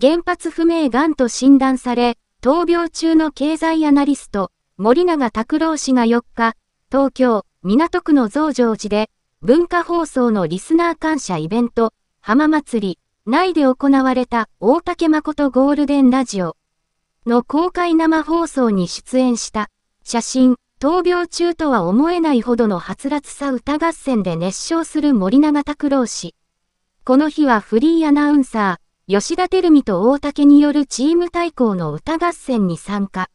原発不明癌と診断され、闘病中の経済アナリスト、森永拓郎氏が4日、東京、港区の増上寺で、文化放送のリスナー感謝イベント、浜祭り、内で行われた大竹誠ゴールデンラジオの公開生放送に出演した、写真、闘病中とは思えないほどのはつらつさ歌合戦で熱唱する森永拓郎氏。この日はフリーアナウンサー、吉田照美と大竹によるチーム対抗の歌合戦に参加。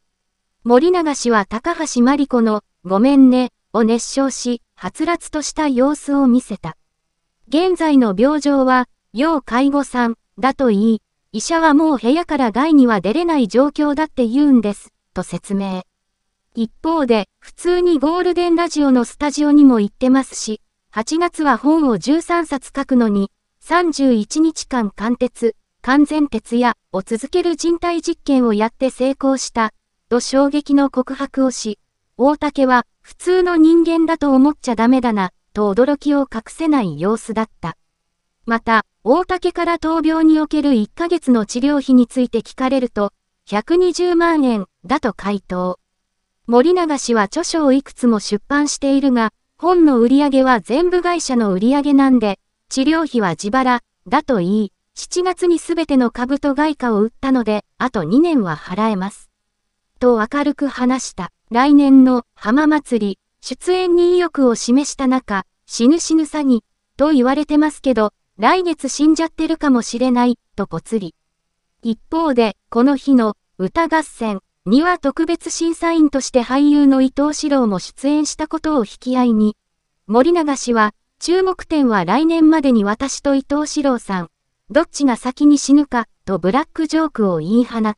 森永氏は高橋真理子のごめんねを熱唱し、はつらつとした様子を見せた。現在の病状は、要介護さんだと言い、医者はもう部屋から外には出れない状況だって言うんです、と説明。一方で、普通にゴールデンラジオのスタジオにも行ってますし、8月は本を13冊書くのに、31日間貫徹、完全徹夜を続ける人体実験をやって成功した、と衝撃の告白をし、大竹は普通の人間だと思っちゃダメだな、と驚きを隠せない様子だった。また、大竹から闘病における1ヶ月の治療費について聞かれると、120万円だと回答。森永氏は著書をいくつも出版しているが、本の売り上げは全部会社の売り上げなんで、治療費は自腹だと言い、7月にすべての株と外貨を売ったので、あと2年は払えます。と明るく話した。来年の浜祭り、出演に意欲を示した中、死ぬ死ぬ詐欺、と言われてますけど、来月死んじゃってるかもしれない、とぽつり。一方で、この日の歌合戦には特別審査員として俳優の伊藤史郎も出演したことを引き合いに、森永氏は、注目点は来年までに私と伊藤史郎さん、どっちが先に死ぬか、とブラックジョークを言い放った。